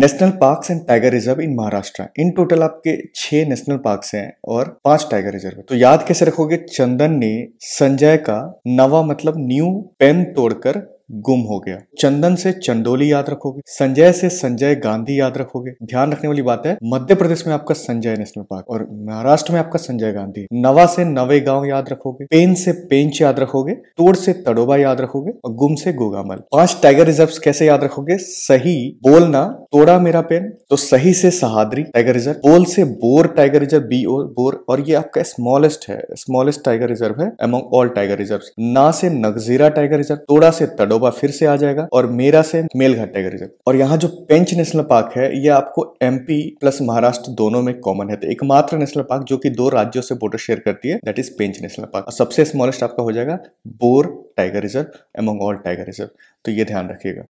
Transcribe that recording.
national parks and tiger reserve in Maharashtra in total आपके छह national parks हैं और पांच टाइगर रिजर्व है तो याद कैसे रखोगे चंदन ने संजय का नवा मतलब न्यू पेन तोड़कर गुम हो गया चंदन से चंदोली याद रखोगे संजय से संजय गांधी याद रखोगे ध्यान रखने वाली बात है मध्य प्रदेश में आपका संजय नेशनल पार्क और महाराष्ट्र में आपका संजय गांधी नवा से नवे गांव याद रखोगे पेन से पेंच याद रखोगे तोड़ से तड़ोबा याद रखोगे और गुम से गोगामल पांच टाइगर रिजर्व कैसे याद रखोगे सही बोलना तोड़ा मेरा पेन तो सही से सहादरी टाइगर रिजर्व बोल से Bor tiger reserve B O Bor और ये आपका स्मॉलेस्ट है स्मॉलेस्ट टाइगर रिजर्व है अमोंग ऑल टाइगर रिजर्व ना से नगजीरा टाइगर रिजर्व तोड़ा से तड़ोबा दोबारा फिर से आ जाएगा और मेरा से मेल टाइगर रिजर्व और यहाँ जो पेंच नेशनल पार्क है ये आपको एमपी प्लस महाराष्ट्र दोनों में कॉमन है तो एकमात्र नेशनल पार्क जो कि दो राज्यों से बॉर्डर शेयर करती है that is Pench national park सबसे स्मॉलेस्ट आपका हो जाएगा Bor tiger reserve among all tiger reserve तो ये ध्यान रखिएगा